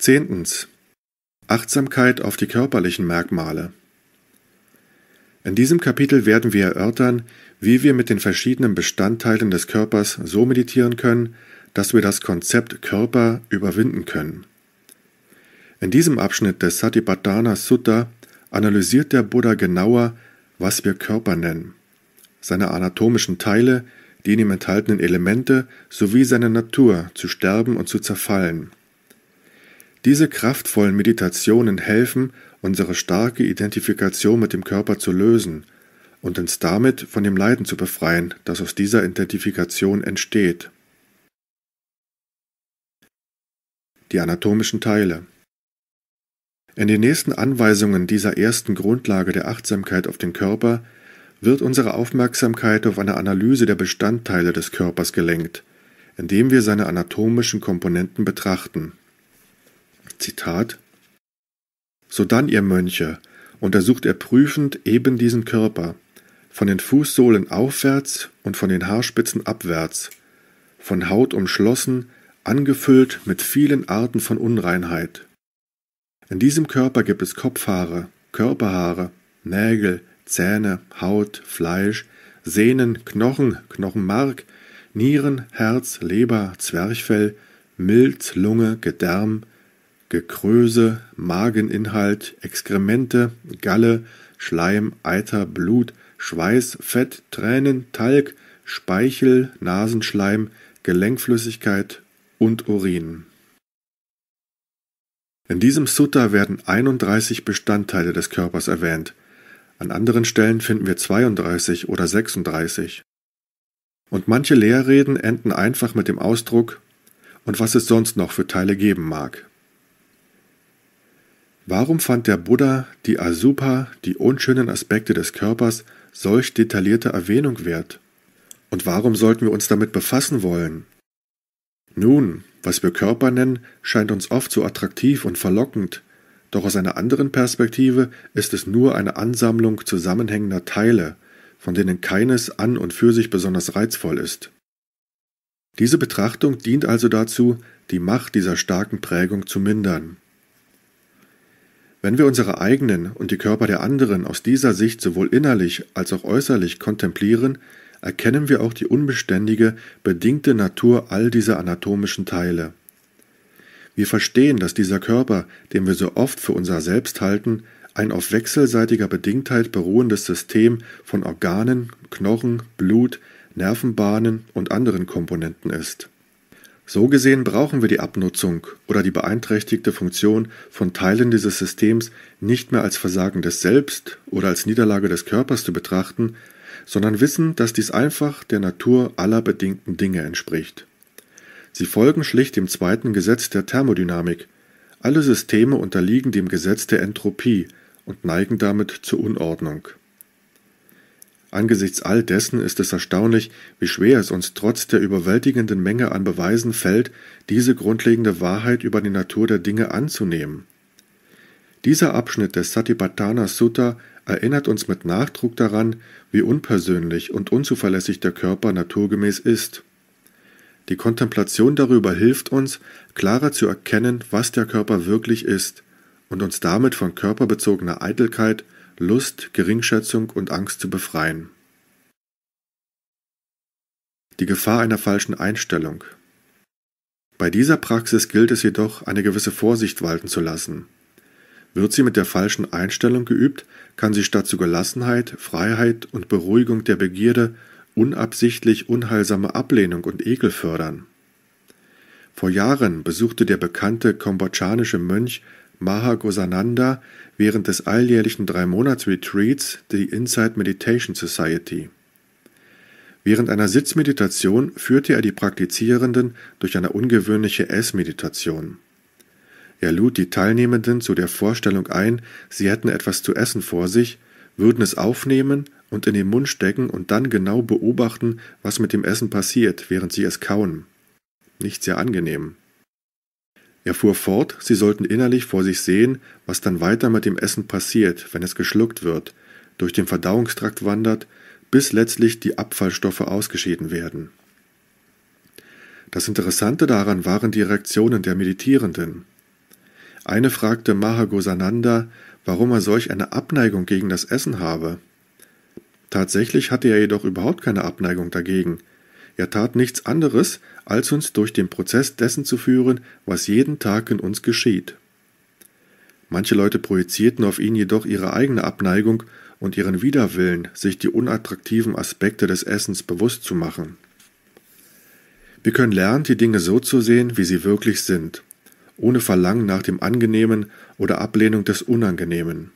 Zehntens. Achtsamkeit auf die körperlichen Merkmale. In diesem Kapitel werden wir erörtern, wie wir mit den verschiedenen Bestandteilen des Körpers so meditieren können, dass wir das Konzept Körper überwinden können. In diesem Abschnitt des Satipatthana Sutta analysiert der Buddha genauer, was wir Körper nennen, seine anatomischen Teile, die in ihm enthaltenen Elemente sowie seine Natur zu sterben und zu zerfallen diese kraftvollen Meditationen helfen, unsere starke Identifikation mit dem Körper zu lösen und uns damit von dem Leiden zu befreien, das aus dieser Identifikation entsteht. Die anatomischen Teile In den nächsten Anweisungen dieser ersten Grundlage der Achtsamkeit auf den Körper wird unsere Aufmerksamkeit auf eine Analyse der Bestandteile des Körpers gelenkt, indem wir seine anatomischen Komponenten betrachten Zitat Sodann, ihr Mönche, untersucht er prüfend eben diesen Körper, von den Fußsohlen aufwärts und von den Haarspitzen abwärts, von Haut umschlossen, angefüllt mit vielen Arten von Unreinheit. In diesem Körper gibt es Kopfhaare, Körperhaare, Nägel, Zähne, Haut, Fleisch, Sehnen, Knochen, Knochenmark, Nieren, Herz, Leber, Zwerchfell, Milz, Lunge, Gedärm, Gekröse, Mageninhalt, Exkremente, Galle, Schleim, Eiter, Blut, Schweiß, Fett, Tränen, Talg, Speichel, Nasenschleim, Gelenkflüssigkeit und Urin. In diesem Sutta werden 31 Bestandteile des Körpers erwähnt. An anderen Stellen finden wir 32 oder 36. Und manche Lehrreden enden einfach mit dem Ausdruck, und was es sonst noch für Teile geben mag. Warum fand der Buddha die Asupa, die unschönen Aspekte des Körpers, solch detaillierte Erwähnung wert? Und warum sollten wir uns damit befassen wollen? Nun, was wir Körper nennen, scheint uns oft so attraktiv und verlockend, doch aus einer anderen Perspektive ist es nur eine Ansammlung zusammenhängender Teile, von denen keines an und für sich besonders reizvoll ist. Diese Betrachtung dient also dazu, die Macht dieser starken Prägung zu mindern. Wenn wir unsere eigenen und die Körper der anderen aus dieser Sicht sowohl innerlich als auch äußerlich kontemplieren, erkennen wir auch die unbeständige, bedingte Natur all dieser anatomischen Teile. Wir verstehen, dass dieser Körper, den wir so oft für unser Selbst halten, ein auf wechselseitiger Bedingtheit beruhendes System von Organen, Knochen, Blut, Nervenbahnen und anderen Komponenten ist. So gesehen brauchen wir die Abnutzung oder die beeinträchtigte Funktion von Teilen dieses Systems nicht mehr als Versagen des Selbst oder als Niederlage des Körpers zu betrachten, sondern wissen, dass dies einfach der Natur aller bedingten Dinge entspricht. Sie folgen schlicht dem zweiten Gesetz der Thermodynamik. Alle Systeme unterliegen dem Gesetz der Entropie und neigen damit zur Unordnung. Angesichts all dessen ist es erstaunlich, wie schwer es uns trotz der überwältigenden Menge an Beweisen fällt, diese grundlegende Wahrheit über die Natur der Dinge anzunehmen. Dieser Abschnitt des Satipatthana Sutta erinnert uns mit Nachdruck daran, wie unpersönlich und unzuverlässig der Körper naturgemäß ist. Die Kontemplation darüber hilft uns, klarer zu erkennen, was der Körper wirklich ist, und uns damit von körperbezogener Eitelkeit, Lust, Geringschätzung und Angst zu befreien. Die Gefahr einer falschen Einstellung. Bei dieser Praxis gilt es jedoch, eine gewisse Vorsicht walten zu lassen. Wird sie mit der falschen Einstellung geübt, kann sie statt zu Gelassenheit, Freiheit und Beruhigung der Begierde unabsichtlich unheilsame Ablehnung und Ekel fördern. Vor Jahren besuchte der bekannte kambodschanische Mönch Maha Gosananda während des alljährlichen Dreimonats-Retreats die Inside Meditation Society. Während einer Sitzmeditation führte er die Praktizierenden durch eine ungewöhnliche Essmeditation. Er lud die Teilnehmenden zu der Vorstellung ein, sie hätten etwas zu essen vor sich, würden es aufnehmen und in den Mund stecken und dann genau beobachten, was mit dem Essen passiert, während sie es kauen. Nicht sehr angenehm. Er fuhr fort, sie sollten innerlich vor sich sehen, was dann weiter mit dem Essen passiert, wenn es geschluckt wird, durch den Verdauungstrakt wandert, bis letztlich die Abfallstoffe ausgeschieden werden. Das Interessante daran waren die Reaktionen der Meditierenden. Eine fragte Mahagosananda, warum er solch eine Abneigung gegen das Essen habe. Tatsächlich hatte er jedoch überhaupt keine Abneigung dagegen. Er tat nichts anderes, als uns durch den Prozess dessen zu führen, was jeden Tag in uns geschieht. Manche Leute projizierten auf ihn jedoch ihre eigene Abneigung und ihren Widerwillen, sich die unattraktiven Aspekte des Essens bewusst zu machen. Wir können lernen, die Dinge so zu sehen, wie sie wirklich sind, ohne Verlangen nach dem Angenehmen oder Ablehnung des Unangenehmen.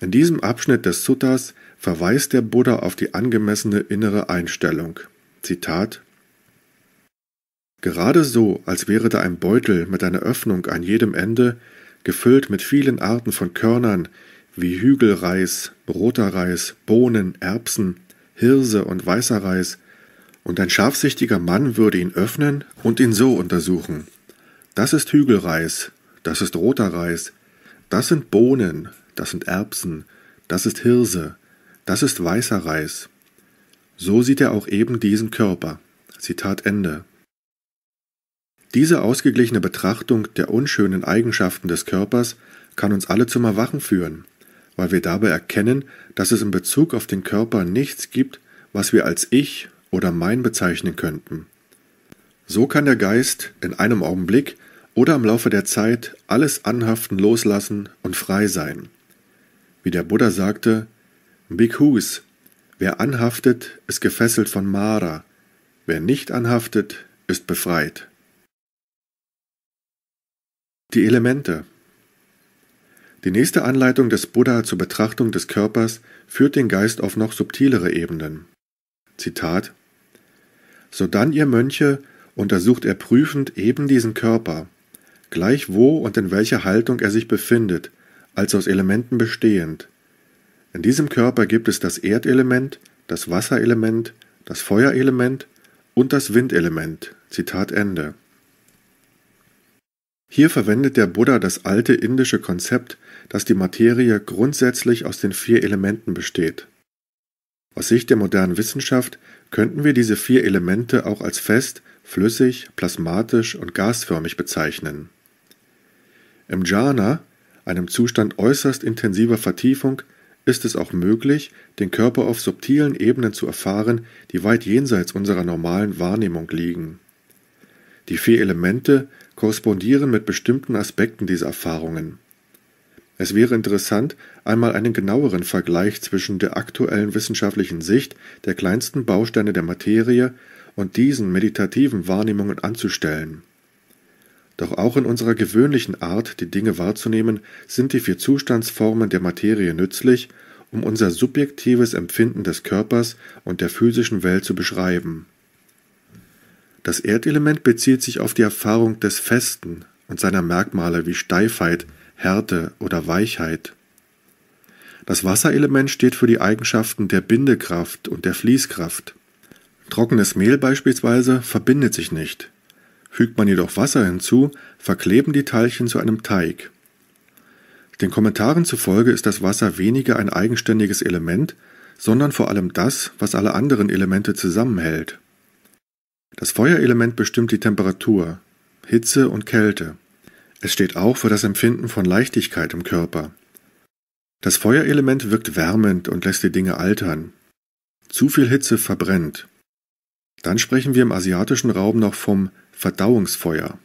In diesem Abschnitt des Suttas verweist der Buddha auf die angemessene innere Einstellung. Zitat Gerade so, als wäre da ein Beutel mit einer Öffnung an jedem Ende, gefüllt mit vielen Arten von Körnern, wie Hügelreis, roter Reis, Bohnen, Erbsen, Hirse und weißer Reis, und ein scharfsichtiger Mann würde ihn öffnen und ihn so untersuchen. Das ist Hügelreis, das ist roter Reis, das sind Bohnen, das sind Erbsen, das ist Hirse, das ist weißer Reis. So sieht er auch eben diesen Körper. Zitat Ende. Diese ausgeglichene Betrachtung der unschönen Eigenschaften des Körpers kann uns alle zum Erwachen führen, weil wir dabei erkennen, dass es in Bezug auf den Körper nichts gibt, was wir als Ich oder Mein bezeichnen könnten. So kann der Geist in einem Augenblick oder im Laufe der Zeit alles anhaften loslassen und frei sein. Wie der Buddha sagte, Bhikkhus, wer anhaftet, ist gefesselt von Mara, wer nicht anhaftet, ist befreit. Die Elemente. Die nächste Anleitung des Buddha zur Betrachtung des Körpers führt den Geist auf noch subtilere Ebenen. Zitat Sodann ihr Mönche, untersucht er prüfend eben diesen Körper, gleich wo und in welcher Haltung er sich befindet, als aus Elementen bestehend. In diesem Körper gibt es das Erdelement, das Wasserelement, das Feuerelement und das Windelement. Zitat Ende. Hier verwendet der Buddha das alte indische Konzept, dass die Materie grundsätzlich aus den vier Elementen besteht. Aus Sicht der modernen Wissenschaft könnten wir diese vier Elemente auch als fest, flüssig, plasmatisch und gasförmig bezeichnen. Im Jhana, einem Zustand äußerst intensiver Vertiefung, ist es auch möglich, den Körper auf subtilen Ebenen zu erfahren, die weit jenseits unserer normalen Wahrnehmung liegen. Die vier Elemente korrespondieren mit bestimmten Aspekten dieser Erfahrungen. Es wäre interessant, einmal einen genaueren Vergleich zwischen der aktuellen wissenschaftlichen Sicht der kleinsten Bausteine der Materie und diesen meditativen Wahrnehmungen anzustellen. Doch auch in unserer gewöhnlichen Art, die Dinge wahrzunehmen, sind die vier Zustandsformen der Materie nützlich, um unser subjektives Empfinden des Körpers und der physischen Welt zu beschreiben. Das Erdelement bezieht sich auf die Erfahrung des Festen und seiner Merkmale wie Steifheit, Härte oder Weichheit. Das Wasserelement steht für die Eigenschaften der Bindekraft und der Fließkraft. Trockenes Mehl beispielsweise verbindet sich nicht. Fügt man jedoch Wasser hinzu, verkleben die Teilchen zu einem Teig. Den Kommentaren zufolge ist das Wasser weniger ein eigenständiges Element, sondern vor allem das, was alle anderen Elemente zusammenhält. Das Feuerelement bestimmt die Temperatur, Hitze und Kälte. Es steht auch für das Empfinden von Leichtigkeit im Körper. Das Feuerelement wirkt wärmend und lässt die Dinge altern. Zu viel Hitze verbrennt. Dann sprechen wir im asiatischen Raum noch vom Verdauungsfeuer.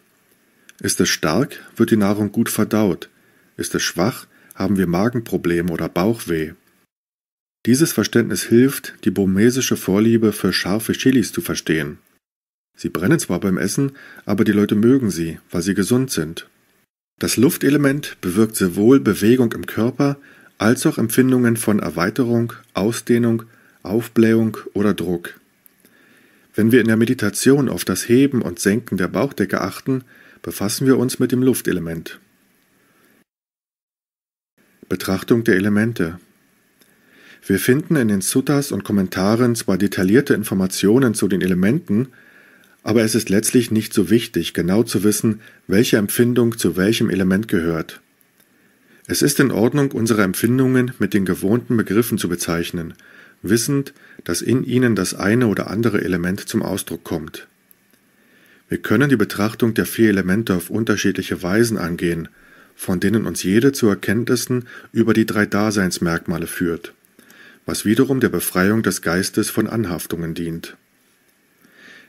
Ist es stark, wird die Nahrung gut verdaut. Ist es schwach, haben wir Magenprobleme oder Bauchweh. Dieses Verständnis hilft, die burmesische Vorliebe für scharfe Chilis zu verstehen. Sie brennen zwar beim Essen, aber die Leute mögen sie, weil sie gesund sind. Das Luftelement bewirkt sowohl Bewegung im Körper als auch Empfindungen von Erweiterung, Ausdehnung, Aufblähung oder Druck. Wenn wir in der Meditation auf das Heben und Senken der Bauchdecke achten, befassen wir uns mit dem Luftelement. Betrachtung der Elemente Wir finden in den Suttas und Kommentaren zwar detaillierte Informationen zu den Elementen, aber es ist letztlich nicht so wichtig, genau zu wissen, welche Empfindung zu welchem Element gehört. Es ist in Ordnung, unsere Empfindungen mit den gewohnten Begriffen zu bezeichnen, wissend, dass in ihnen das eine oder andere Element zum Ausdruck kommt. Wir können die Betrachtung der vier Elemente auf unterschiedliche Weisen angehen, von denen uns jede zu Erkenntnissen über die drei Daseinsmerkmale führt, was wiederum der Befreiung des Geistes von Anhaftungen dient.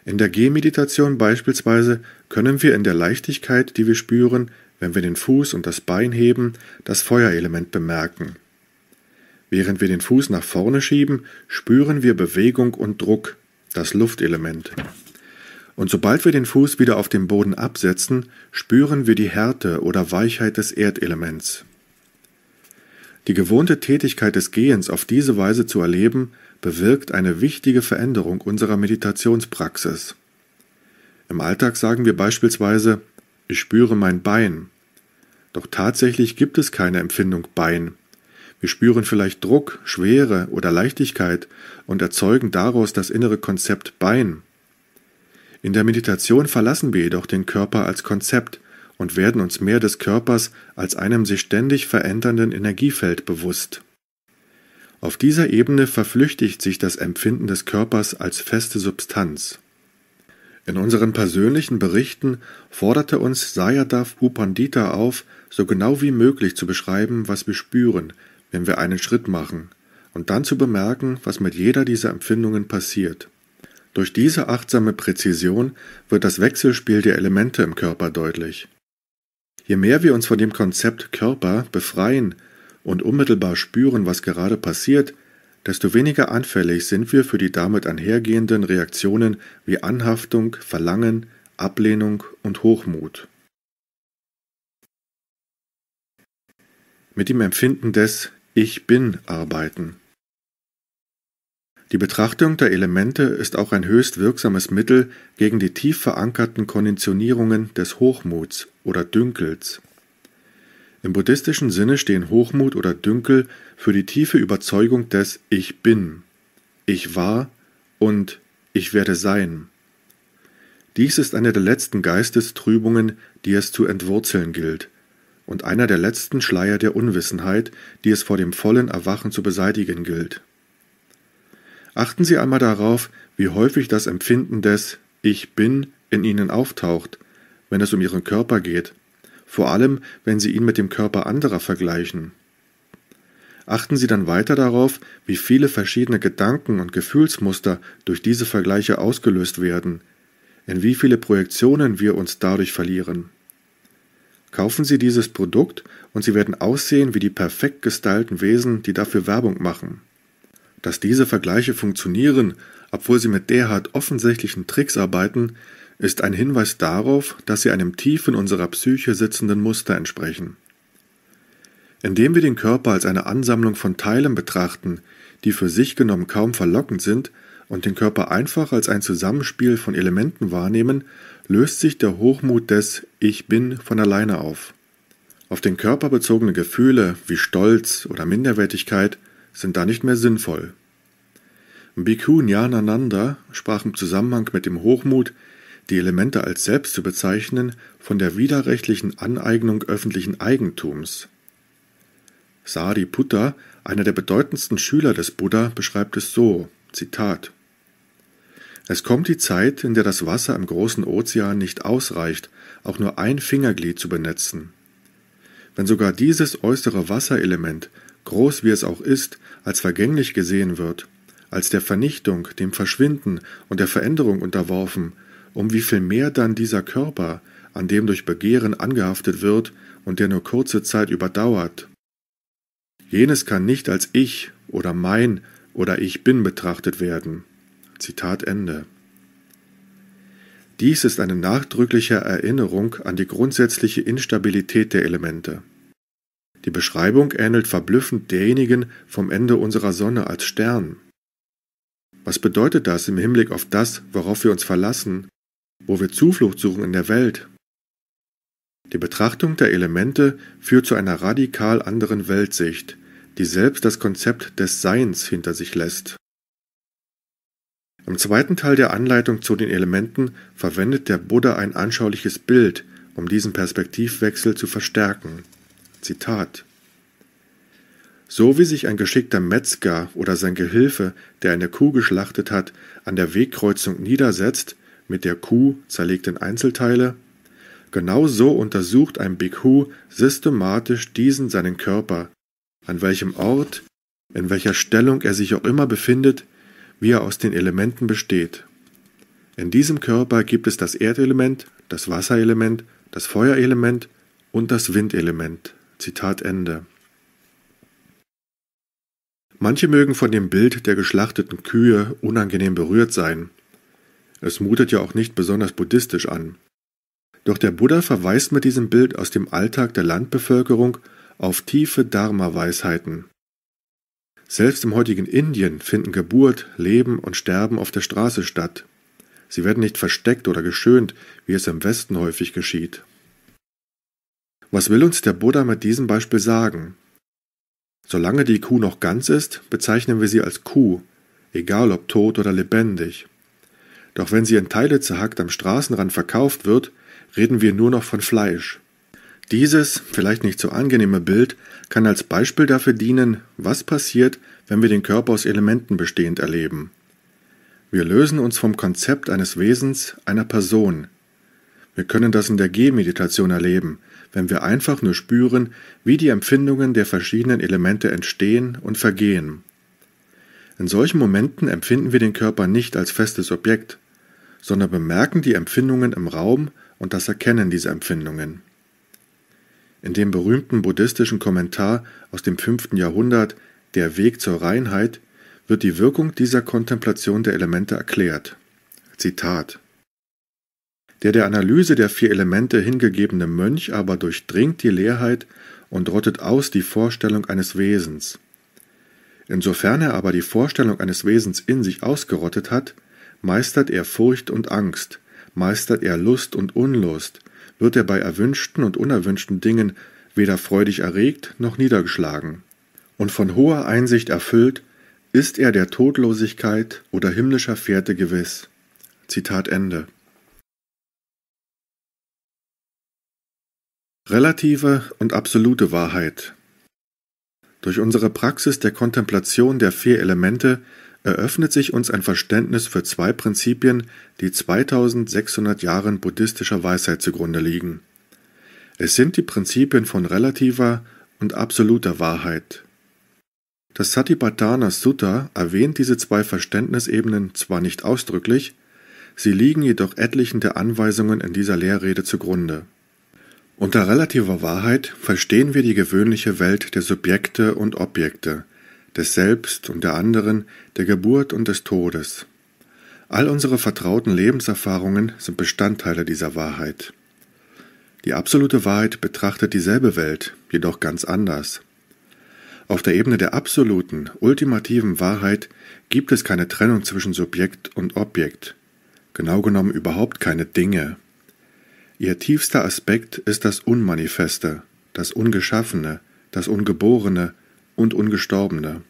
In der Gehmeditation beispielsweise können wir in der Leichtigkeit, die wir spüren, wenn wir den Fuß und das Bein heben, das Feuerelement bemerken. Während wir den Fuß nach vorne schieben, spüren wir Bewegung und Druck, das Luftelement. Und sobald wir den Fuß wieder auf den Boden absetzen, spüren wir die Härte oder Weichheit des Erdelements. Die gewohnte Tätigkeit des Gehens auf diese Weise zu erleben, bewirkt eine wichtige Veränderung unserer Meditationspraxis. Im Alltag sagen wir beispielsweise, ich spüre mein Bein. Doch tatsächlich gibt es keine Empfindung Bein. Wir spüren vielleicht Druck, Schwere oder Leichtigkeit und erzeugen daraus das innere Konzept Bein. In der Meditation verlassen wir jedoch den Körper als Konzept und werden uns mehr des Körpers als einem sich ständig verändernden Energiefeld bewusst. Auf dieser Ebene verflüchtigt sich das Empfinden des Körpers als feste Substanz. In unseren persönlichen Berichten forderte uns Sayadaw Upandita auf, so genau wie möglich zu beschreiben, was wir spüren, wenn wir einen Schritt machen, und dann zu bemerken, was mit jeder dieser Empfindungen passiert. Durch diese achtsame Präzision wird das Wechselspiel der Elemente im Körper deutlich. Je mehr wir uns von dem Konzept Körper befreien und unmittelbar spüren, was gerade passiert, desto weniger anfällig sind wir für die damit einhergehenden Reaktionen wie Anhaftung, Verlangen, Ablehnung und Hochmut. Mit dem Empfinden des Ich bin arbeiten. Die Betrachtung der Elemente ist auch ein höchst wirksames Mittel gegen die tief verankerten Konditionierungen des Hochmuts oder Dünkels. Im buddhistischen Sinne stehen Hochmut oder Dünkel für die tiefe Überzeugung des Ich bin, Ich war und Ich werde sein. Dies ist eine der letzten Geistestrübungen, die es zu entwurzeln gilt, und einer der letzten Schleier der Unwissenheit, die es vor dem vollen Erwachen zu beseitigen gilt. Achten Sie einmal darauf, wie häufig das Empfinden des Ich bin in Ihnen auftaucht, wenn es um Ihren Körper geht, vor allem wenn Sie ihn mit dem Körper anderer vergleichen. Achten Sie dann weiter darauf, wie viele verschiedene Gedanken und Gefühlsmuster durch diese Vergleiche ausgelöst werden, in wie viele Projektionen wir uns dadurch verlieren. Kaufen Sie dieses Produkt und Sie werden aussehen wie die perfekt gestylten Wesen, die dafür Werbung machen. Dass diese Vergleiche funktionieren, obwohl sie mit derart offensichtlichen Tricks arbeiten, ist ein Hinweis darauf, dass sie einem tief in unserer Psyche sitzenden Muster entsprechen. Indem wir den Körper als eine Ansammlung von Teilen betrachten, die für sich genommen kaum verlockend sind, und den Körper einfach als ein Zusammenspiel von Elementen wahrnehmen, löst sich der Hochmut des Ich bin von alleine auf. Auf den Körper bezogene Gefühle wie Stolz oder Minderwertigkeit sind da nicht mehr sinnvoll. Bhikkhu Nyanananda sprach im Zusammenhang mit dem Hochmut, die Elemente als selbst zu bezeichnen, von der widerrechtlichen Aneignung öffentlichen Eigentums. Sariputta, einer der bedeutendsten Schüler des Buddha, beschreibt es so: Zitat. Es kommt die Zeit, in der das Wasser im großen Ozean nicht ausreicht, auch nur ein Fingerglied zu benetzen. Wenn sogar dieses äußere Wasserelement, groß wie es auch ist, als vergänglich gesehen wird, als der Vernichtung, dem Verschwinden und der Veränderung unterworfen, um wie viel mehr dann dieser Körper, an dem durch Begehren angehaftet wird und der nur kurze Zeit überdauert. Jenes kann nicht als ich oder mein oder ich bin betrachtet werden. Zitat Ende. Dies ist eine nachdrückliche Erinnerung an die grundsätzliche Instabilität der Elemente. Die Beschreibung ähnelt verblüffend derjenigen vom Ende unserer Sonne als Stern. Was bedeutet das im Hinblick auf das, worauf wir uns verlassen, wo wir Zuflucht suchen in der Welt? Die Betrachtung der Elemente führt zu einer radikal anderen Weltsicht, die selbst das Konzept des Seins hinter sich lässt. Im zweiten Teil der Anleitung zu den Elementen verwendet der Buddha ein anschauliches Bild, um diesen Perspektivwechsel zu verstärken. Zitat so wie sich ein geschickter Metzger oder sein Gehilfe, der eine Kuh geschlachtet hat, an der Wegkreuzung niedersetzt, mit der Kuh zerlegt in Einzelteile, genau so untersucht ein Bhikkhu systematisch diesen seinen Körper, an welchem Ort, in welcher Stellung er sich auch immer befindet, wie er aus den Elementen besteht. In diesem Körper gibt es das Erdelement, das Wasserelement, das Feuerelement und das Windelement. Zitat Ende. Manche mögen von dem Bild der geschlachteten Kühe unangenehm berührt sein. Es mutet ja auch nicht besonders buddhistisch an. Doch der Buddha verweist mit diesem Bild aus dem Alltag der Landbevölkerung auf tiefe Dharma-Weisheiten. Selbst im heutigen Indien finden Geburt, Leben und Sterben auf der Straße statt. Sie werden nicht versteckt oder geschönt, wie es im Westen häufig geschieht. Was will uns der Buddha mit diesem Beispiel sagen? Solange die Kuh noch ganz ist, bezeichnen wir sie als Kuh, egal ob tot oder lebendig. Doch wenn sie in Teile zerhackt am Straßenrand verkauft wird, reden wir nur noch von Fleisch. Dieses, vielleicht nicht so angenehme Bild kann als Beispiel dafür dienen, was passiert, wenn wir den Körper aus Elementen bestehend erleben. Wir lösen uns vom Konzept eines Wesens, einer Person. Wir können das in der G-Meditation erleben, wenn wir einfach nur spüren, wie die Empfindungen der verschiedenen Elemente entstehen und vergehen. In solchen Momenten empfinden wir den Körper nicht als festes Objekt, sondern bemerken die Empfindungen im Raum und das Erkennen dieser Empfindungen. In dem berühmten buddhistischen Kommentar aus dem 5. Jahrhundert Der Weg zur Reinheit wird die Wirkung dieser Kontemplation der Elemente erklärt. Zitat der der Analyse der vier Elemente hingegebene Mönch aber durchdringt die Leerheit und rottet aus die Vorstellung eines Wesens. Insofern er aber die Vorstellung eines Wesens in sich ausgerottet hat, meistert er Furcht und Angst, meistert er Lust und Unlust, wird er bei erwünschten und unerwünschten Dingen weder freudig erregt noch niedergeschlagen. Und von hoher Einsicht erfüllt, ist er der Todlosigkeit oder himmlischer Fährte gewiss. Zitat Ende. Relative und absolute Wahrheit. Durch unsere Praxis der Kontemplation der vier Elemente eröffnet sich uns ein Verständnis für zwei Prinzipien, die 2600 Jahren buddhistischer Weisheit zugrunde liegen. Es sind die Prinzipien von relativer und absoluter Wahrheit. Das Satipatthana Sutta erwähnt diese zwei Verständnisebenen zwar nicht ausdrücklich, sie liegen jedoch etlichen der Anweisungen in dieser Lehrrede zugrunde unter relativer Wahrheit verstehen wir die gewöhnliche Welt der Subjekte und Objekte, des Selbst und der anderen, der Geburt und des Todes. All unsere vertrauten Lebenserfahrungen sind Bestandteile dieser Wahrheit. Die absolute Wahrheit betrachtet dieselbe Welt, jedoch ganz anders. Auf der Ebene der absoluten, ultimativen Wahrheit gibt es keine Trennung zwischen Subjekt und Objekt, genau genommen überhaupt keine Dinge, Ihr tiefster Aspekt ist das Unmanifeste, das Ungeschaffene, das Ungeborene und Ungestorbene.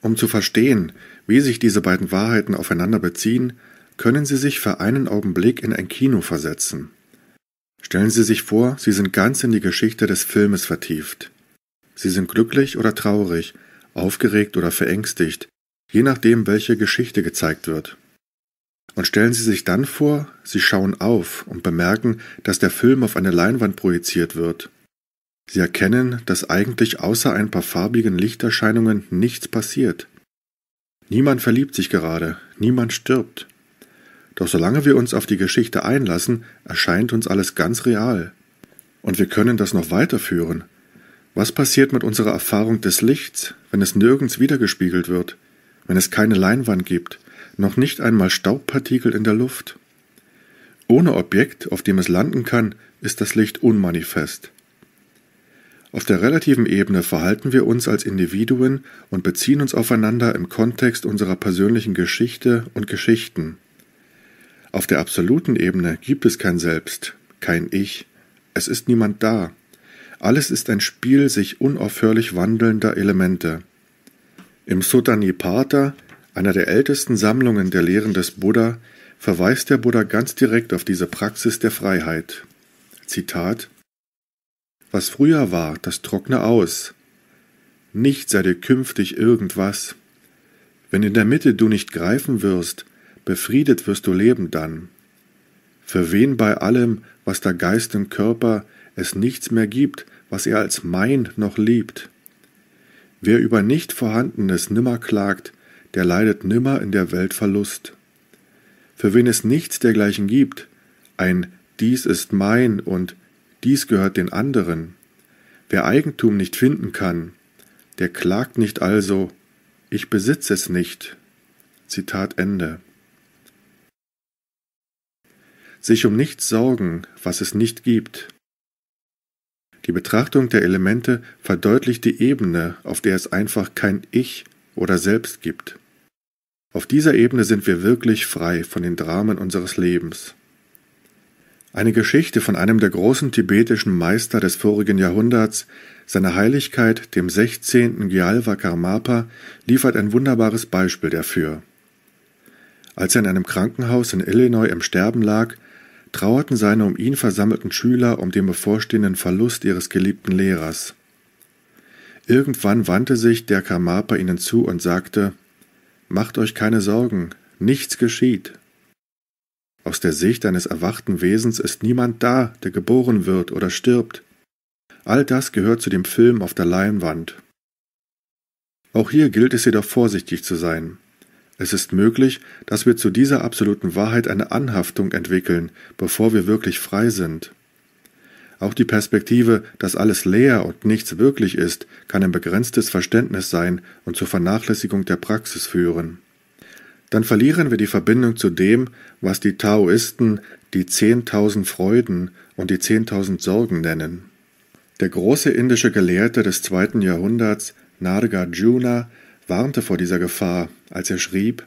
Um zu verstehen, wie sich diese beiden Wahrheiten aufeinander beziehen, können Sie sich für einen Augenblick in ein Kino versetzen. Stellen Sie sich vor, Sie sind ganz in die Geschichte des Filmes vertieft. Sie sind glücklich oder traurig, aufgeregt oder verängstigt, je nachdem, welche Geschichte gezeigt wird. Und stellen Sie sich dann vor, Sie schauen auf und bemerken, dass der Film auf eine Leinwand projiziert wird. Sie erkennen, dass eigentlich außer ein paar farbigen Lichterscheinungen nichts passiert. Niemand verliebt sich gerade, niemand stirbt. Doch solange wir uns auf die Geschichte einlassen, erscheint uns alles ganz real. Und wir können das noch weiterführen. Was passiert mit unserer Erfahrung des Lichts, wenn es nirgends wiedergespiegelt wird, wenn es keine Leinwand gibt, noch nicht einmal Staubpartikel in der Luft. Ohne Objekt, auf dem es landen kann, ist das Licht unmanifest. Auf der relativen Ebene verhalten wir uns als Individuen und beziehen uns aufeinander im Kontext unserer persönlichen Geschichte und Geschichten. Auf der absoluten Ebene gibt es kein Selbst, kein Ich, es ist niemand da. Alles ist ein Spiel sich unaufhörlich wandelnder Elemente. Im Sutta Nipata einer der ältesten Sammlungen der Lehren des Buddha, verweist der Buddha ganz direkt auf diese Praxis der Freiheit. Zitat Was früher war, das trockne aus. Nicht sei dir künftig irgendwas. Wenn in der Mitte du nicht greifen wirst, befriedet wirst du leben dann. Für wen bei allem, was da Geist und Körper, es nichts mehr gibt, was er als mein noch liebt. Wer über nicht vorhandenes nimmer klagt, der leidet nimmer in der Welt Verlust. Für wen es nichts dergleichen gibt, ein dies ist mein und dies gehört den anderen, wer Eigentum nicht finden kann, der klagt nicht also, ich besitze es nicht. Zitat Ende. Sich um nichts sorgen, was es nicht gibt. Die Betrachtung der Elemente verdeutlicht die Ebene, auf der es einfach kein Ich oder Selbst gibt. Auf dieser Ebene sind wir wirklich frei von den Dramen unseres Lebens. Eine Geschichte von einem der großen tibetischen Meister des vorigen Jahrhunderts, seiner Heiligkeit, dem 16. Gyalva Karmapa, liefert ein wunderbares Beispiel dafür. Als er in einem Krankenhaus in Illinois im Sterben lag, trauerten seine um ihn versammelten Schüler um den bevorstehenden Verlust ihres geliebten Lehrers. Irgendwann wandte sich der Karmapa ihnen zu und sagte Macht euch keine Sorgen, nichts geschieht. Aus der Sicht eines erwachten Wesens ist niemand da, der geboren wird oder stirbt. All das gehört zu dem Film auf der Leinwand. Auch hier gilt es jedoch vorsichtig zu sein. Es ist möglich, dass wir zu dieser absoluten Wahrheit eine Anhaftung entwickeln, bevor wir wirklich frei sind. Auch die Perspektive, dass alles leer und nichts wirklich ist, kann ein begrenztes Verständnis sein und zur Vernachlässigung der Praxis führen. Dann verlieren wir die Verbindung zu dem, was die Taoisten die Zehntausend Freuden und die Zehntausend Sorgen nennen. Der große indische Gelehrte des zweiten Jahrhunderts, Nargarjuna, warnte vor dieser Gefahr, als er schrieb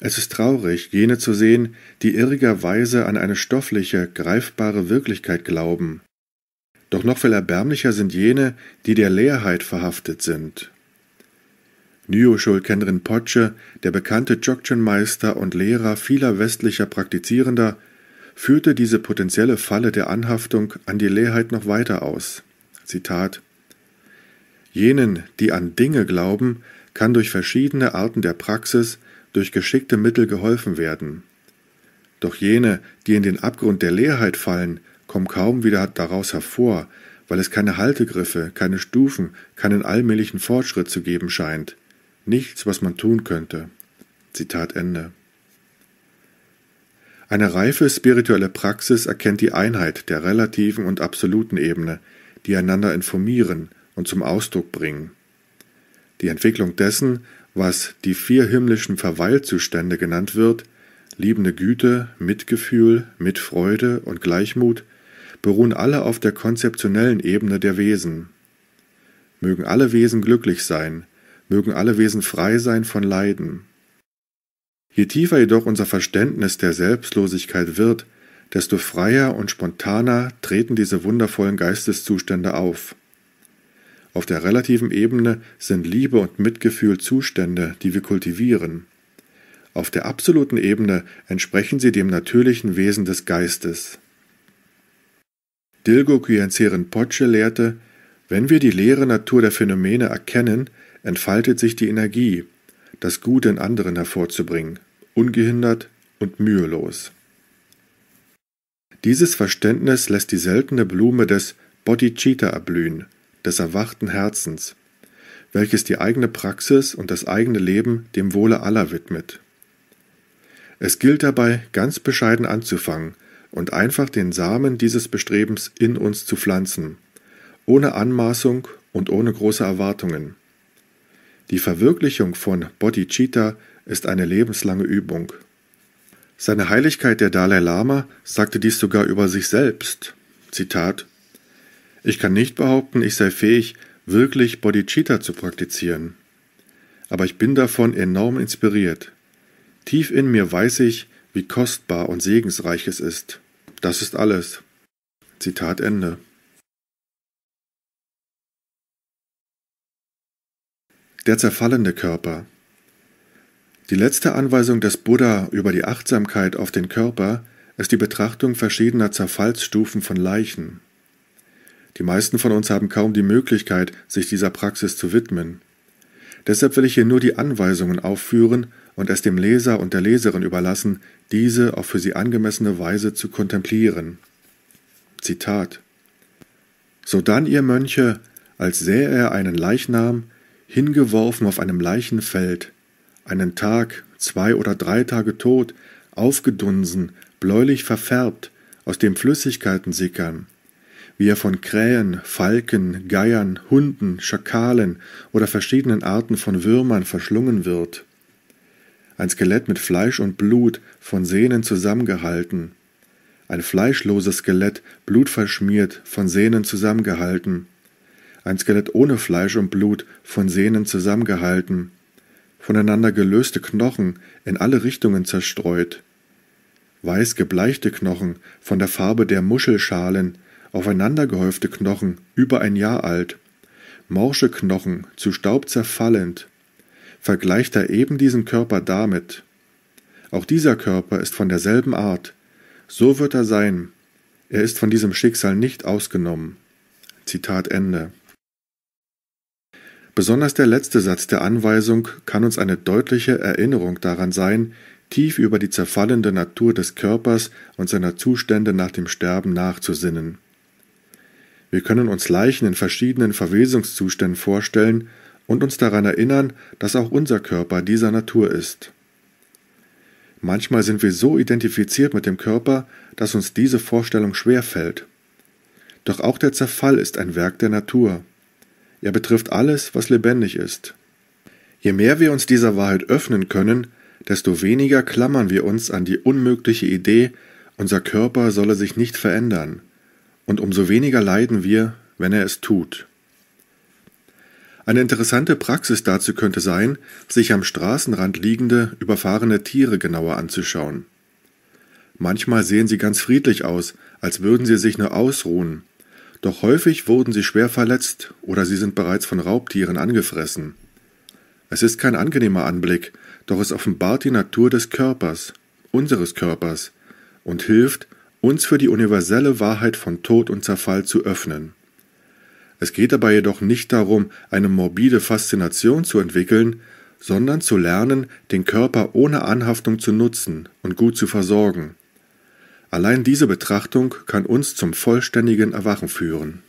es ist traurig, jene zu sehen, die irrigerweise an eine stoffliche, greifbare Wirklichkeit glauben. Doch noch viel erbärmlicher sind jene, die der Leerheit verhaftet sind. Nyoshul Kenrin Potche, der bekannte Dzogchen-Meister und Lehrer vieler westlicher Praktizierender, führte diese potenzielle Falle der Anhaftung an die Leerheit noch weiter aus. Zitat Jenen, die an Dinge glauben, kann durch verschiedene Arten der Praxis durch geschickte Mittel geholfen werden. Doch jene, die in den Abgrund der Leerheit fallen, kommen kaum wieder daraus hervor, weil es keine Haltegriffe, keine Stufen, keinen allmählichen Fortschritt zu geben scheint. Nichts, was man tun könnte. Zitat Ende. Eine reife spirituelle Praxis erkennt die Einheit der relativen und absoluten Ebene, die einander informieren und zum Ausdruck bringen. Die Entwicklung dessen, was die vier himmlischen Verweilzustände genannt wird, liebende Güte, Mitgefühl, Mitfreude und Gleichmut, beruhen alle auf der konzeptionellen Ebene der Wesen. Mögen alle Wesen glücklich sein, mögen alle Wesen frei sein von Leiden. Je tiefer jedoch unser Verständnis der Selbstlosigkeit wird, desto freier und spontaner treten diese wundervollen Geisteszustände auf. Auf der relativen Ebene sind Liebe und Mitgefühl Zustände, die wir kultivieren. Auf der absoluten Ebene entsprechen sie dem natürlichen Wesen des Geistes. Dilgo Kyenzeren Potsche lehrte, wenn wir die leere Natur der Phänomene erkennen, entfaltet sich die Energie, das Gute in anderen hervorzubringen, ungehindert und mühelos. Dieses Verständnis lässt die seltene Blume des Bodhicitta erblühen – des erwachten Herzens, welches die eigene Praxis und das eigene Leben dem Wohle aller widmet. Es gilt dabei, ganz bescheiden anzufangen und einfach den Samen dieses Bestrebens in uns zu pflanzen, ohne Anmaßung und ohne große Erwartungen. Die Verwirklichung von Bodhicitta ist eine lebenslange Übung. Seine Heiligkeit der Dalai Lama sagte dies sogar über sich selbst. Zitat ich kann nicht behaupten, ich sei fähig, wirklich Bodhicitta zu praktizieren. Aber ich bin davon enorm inspiriert. Tief in mir weiß ich, wie kostbar und segensreich es ist. Das ist alles. Zitat Ende. Der zerfallende Körper. Die letzte Anweisung des Buddha über die Achtsamkeit auf den Körper ist die Betrachtung verschiedener Zerfallsstufen von Leichen. Die meisten von uns haben kaum die Möglichkeit, sich dieser Praxis zu widmen. Deshalb will ich hier nur die Anweisungen aufführen und es dem Leser und der Leserin überlassen, diese auf für sie angemessene Weise zu kontemplieren. Zitat Sodann, ihr Mönche, als sähe er einen Leichnam, hingeworfen auf einem Leichenfeld, einen Tag, zwei oder drei Tage tot, aufgedunsen, bläulich verfärbt, aus dem Flüssigkeiten sickern, wie er von Krähen, Falken, Geiern, Hunden, Schakalen oder verschiedenen Arten von Würmern verschlungen wird. Ein Skelett mit Fleisch und Blut, von Sehnen zusammengehalten. Ein fleischloses Skelett, blutverschmiert, von Sehnen zusammengehalten. Ein Skelett ohne Fleisch und Blut, von Sehnen zusammengehalten. Voneinander gelöste Knochen, in alle Richtungen zerstreut weiß gebleichte Knochen von der Farbe der Muschelschalen, aufeinandergehäufte Knochen über ein Jahr alt, morsche Knochen zu Staub zerfallend. Vergleicht er eben diesen Körper damit. Auch dieser Körper ist von derselben Art. So wird er sein. Er ist von diesem Schicksal nicht ausgenommen. Zitat Ende. Besonders der letzte Satz der Anweisung kann uns eine deutliche Erinnerung daran sein, tief über die zerfallende Natur des Körpers und seiner Zustände nach dem Sterben nachzusinnen. Wir können uns Leichen in verschiedenen Verwesungszuständen vorstellen und uns daran erinnern, dass auch unser Körper dieser Natur ist. Manchmal sind wir so identifiziert mit dem Körper, dass uns diese Vorstellung schwer fällt. Doch auch der Zerfall ist ein Werk der Natur. Er betrifft alles, was lebendig ist. Je mehr wir uns dieser Wahrheit öffnen können, desto weniger klammern wir uns an die unmögliche Idee, unser Körper solle sich nicht verändern und umso weniger leiden wir, wenn er es tut. Eine interessante Praxis dazu könnte sein, sich am Straßenrand liegende, überfahrene Tiere genauer anzuschauen. Manchmal sehen sie ganz friedlich aus, als würden sie sich nur ausruhen, doch häufig wurden sie schwer verletzt oder sie sind bereits von Raubtieren angefressen. Es ist kein angenehmer Anblick, doch es offenbart die Natur des Körpers, unseres Körpers, und hilft, uns für die universelle Wahrheit von Tod und Zerfall zu öffnen. Es geht dabei jedoch nicht darum, eine morbide Faszination zu entwickeln, sondern zu lernen, den Körper ohne Anhaftung zu nutzen und gut zu versorgen. Allein diese Betrachtung kann uns zum vollständigen Erwachen führen.